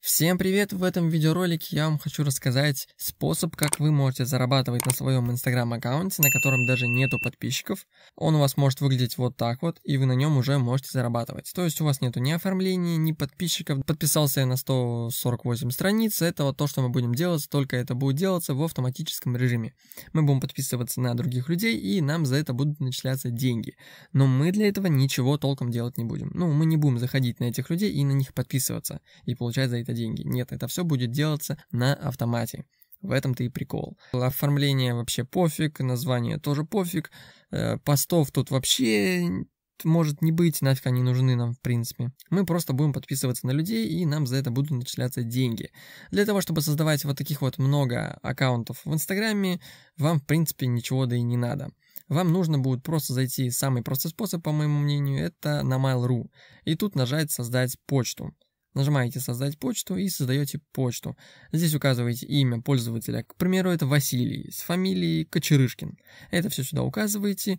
Всем привет! В этом видеоролике я вам хочу рассказать способ, как вы можете зарабатывать на своем инстаграм аккаунте, на котором даже нету подписчиков. Он у вас может выглядеть вот так вот, и вы на нем уже можете зарабатывать. То есть у вас нету ни оформления, ни подписчиков. Подписался я на 148 страниц, это вот то, что мы будем делать, только это будет делаться в автоматическом режиме. Мы будем подписываться на других людей, и нам за это будут начисляться деньги. Но мы для этого ничего толком делать не будем. Ну, мы не будем заходить на этих людей и на них подписываться, и получать за это какие-то деньги. Нет, это все будет делаться на автомате. В этом-то и прикол. Оформление вообще пофиг, название тоже пофиг, э, постов тут вообще может не быть, нафиг они нужны нам в принципе. Мы просто будем подписываться на людей, и нам за это будут начисляться деньги. Для того, чтобы создавать вот таких вот много аккаунтов в Инстаграме, вам в принципе ничего да и не надо. Вам нужно будет просто зайти, самый простой способ, по моему мнению, это на Mail.ru, и тут нажать «Создать почту». Нажимаете «Создать почту» и создаете почту. Здесь указываете имя пользователя. К примеру, это Василий с фамилией Кочерышкин. Это все сюда указываете.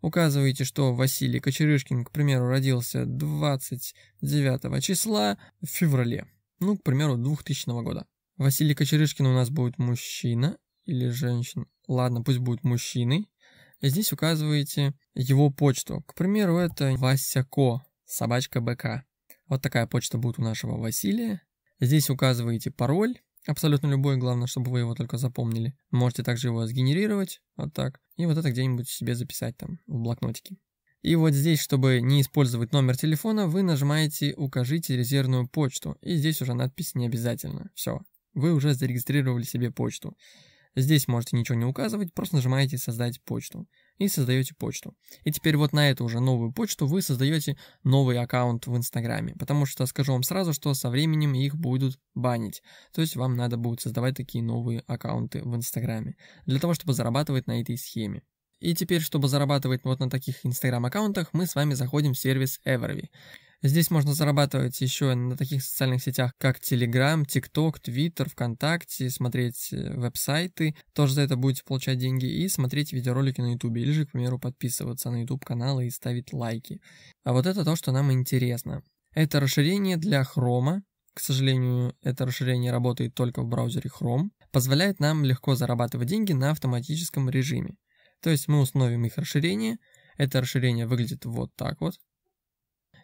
Указываете, что Василий Кочерышкин, к примеру, родился 29 числа в феврале. Ну, к примеру, 2000 года. Василий Кочерышкин у нас будет мужчина или женщина. Ладно, пусть будет мужчиной. Здесь указываете его почту. К примеру, это Вася Ко, собачка БК. Вот такая почта будет у нашего Василия. Здесь указываете пароль, абсолютно любой, главное, чтобы вы его только запомнили. Можете также его сгенерировать, вот так, и вот это где-нибудь себе записать там в блокнотике. И вот здесь, чтобы не использовать номер телефона, вы нажимаете «Укажите резервную почту», и здесь уже надпись «Не обязательно». Все, вы уже зарегистрировали себе почту. Здесь можете ничего не указывать, просто нажимаете «Создать почту» и создаете почту. И теперь вот на эту уже новую почту вы создаете новый аккаунт в Инстаграме, потому что скажу вам сразу, что со временем их будут банить. То есть вам надо будет создавать такие новые аккаунты в Инстаграме для того, чтобы зарабатывать на этой схеме. И теперь, чтобы зарабатывать вот на таких инстаграм-аккаунтах, мы с вами заходим в сервис Everly. Здесь можно зарабатывать еще на таких социальных сетях, как Telegram, TikTok, Twitter, ВКонтакте, смотреть э, веб-сайты, тоже за это будете получать деньги, и смотреть видеоролики на YouTube, или же, к примеру, подписываться на YouTube каналы и ставить лайки. А вот это то, что нам интересно. Это расширение для Chrome, к сожалению, это расширение работает только в браузере Chrome, позволяет нам легко зарабатывать деньги на автоматическом режиме. То есть мы установим их расширение, это расширение выглядит вот так вот.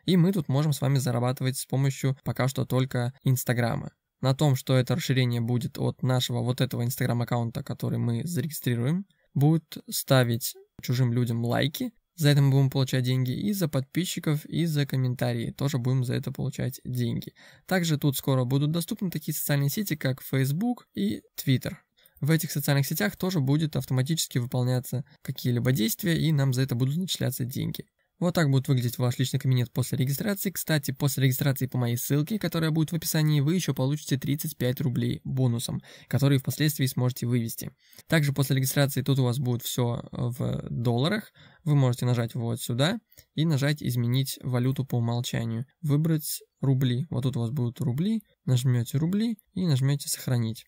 И мы тут можем с вами зарабатывать с помощью пока что только Инстаграма. На том, что это расширение будет от нашего вот этого Инстаграм-аккаунта, который мы зарегистрируем, будут ставить чужим людям лайки, за это мы будем получать деньги и за подписчиков, и за комментарии. Тоже будем за это получать деньги. Также тут скоро будут доступны такие социальные сети, как Facebook и Twitter. В этих социальных сетях тоже будет автоматически выполняться какие-либо действия, и нам за это будут начисляться деньги. Вот так будет выглядеть ваш личный кабинет после регистрации. Кстати, после регистрации по моей ссылке, которая будет в описании, вы еще получите 35 рублей бонусом, которые впоследствии сможете вывести. Также после регистрации тут у вас будет все э, в долларах. Вы можете нажать вот сюда и нажать «Изменить валюту по умолчанию». Выбрать рубли. Вот тут у вас будут рубли. Нажмете рубли и нажмете «Сохранить».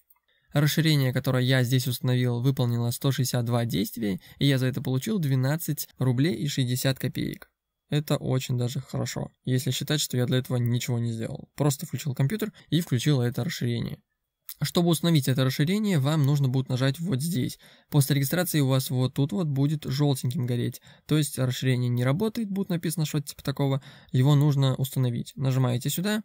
Расширение, которое я здесь установил, выполнило 162 действия, и я за это получил 12 рублей и 60 копеек. Это очень даже хорошо, если считать, что я для этого ничего не сделал. Просто включил компьютер и включил это расширение. Чтобы установить это расширение, вам нужно будет нажать вот здесь. После регистрации у вас вот тут вот будет желтеньким гореть. То есть расширение не работает, будет написано что-то типа такого. Его нужно установить. Нажимаете сюда,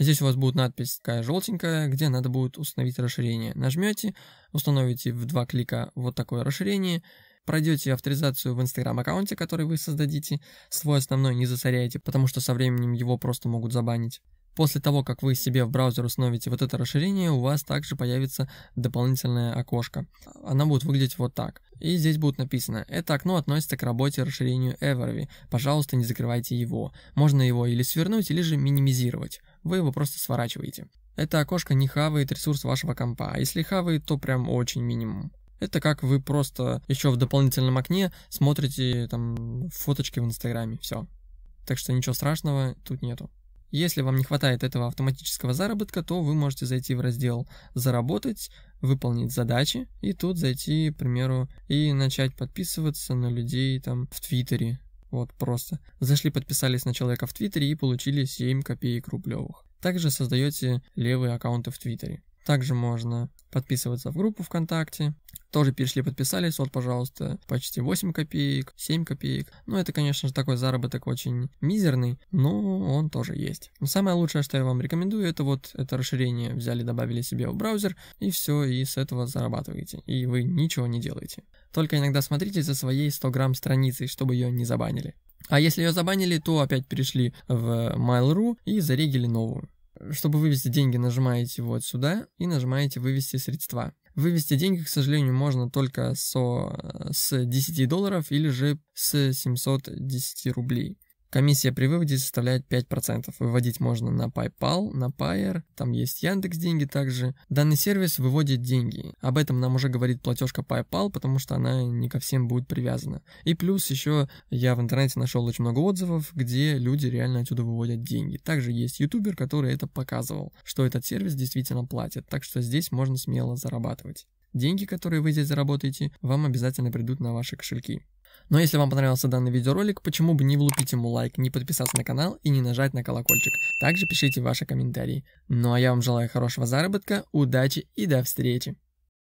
Здесь у вас будет надпись такая желтенькая, где надо будет установить расширение. Нажмете, установите в два клика вот такое расширение, пройдете авторизацию в Instagram аккаунте, который вы создадите, свой основной не засоряете, потому что со временем его просто могут забанить. После того, как вы себе в браузер установите вот это расширение, у вас также появится дополнительное окошко. Оно будет выглядеть вот так. И здесь будет написано, это окно относится к работе расширению Evervy, пожалуйста, не закрывайте его. Можно его или свернуть, или же минимизировать вы его просто сворачиваете. Это окошко не хавает ресурс вашего компа, а если хавает, то прям очень минимум. Это как вы просто еще в дополнительном окне смотрите там фоточки в Инстаграме, все. Так что ничего страшного тут нету. Если вам не хватает этого автоматического заработка, то вы можете зайти в раздел «Заработать», выполнить задачи, и тут зайти, к примеру, и начать подписываться на людей там в Твиттере, вот просто. Зашли, подписались на человека в Твиттере и получили 7 копеек рублевых. Также создаете левые аккаунты в Твиттере. Также можно подписываться в группу ВКонтакте. Тоже перешли, подписались. Вот, пожалуйста, почти 8 копеек, 7 копеек. Ну, это, конечно же, такой заработок очень мизерный, но он тоже есть. Но самое лучшее, что я вам рекомендую, это вот это расширение. Взяли, добавили себе в браузер, и все, и с этого зарабатываете. И вы ничего не делаете. Только иногда смотрите за своей 100 грамм страницей, чтобы ее не забанили. А если ее забанили, то опять перешли в Mail.ru и зарегили новую. Чтобы вывести деньги, нажимаете вот сюда и нажимаете «Вывести средства». Вывести деньги, к сожалению, можно только со, с 10 долларов или же с 710 рублей. Комиссия при выводе составляет 5%. Выводить можно на PayPal, на Payer, там есть Яндекс деньги также. Данный сервис выводит деньги. Об этом нам уже говорит платежка PayPal, потому что она не ко всем будет привязана. И плюс еще я в интернете нашел очень много отзывов, где люди реально отсюда выводят деньги. Также есть ютубер, который это показывал, что этот сервис действительно платит. Так что здесь можно смело зарабатывать. Деньги, которые вы здесь заработаете, вам обязательно придут на ваши кошельки. Но если вам понравился данный видеоролик, почему бы не влупить ему лайк, не подписаться на канал и не нажать на колокольчик. Также пишите ваши комментарии. Ну а я вам желаю хорошего заработка, удачи и до встречи.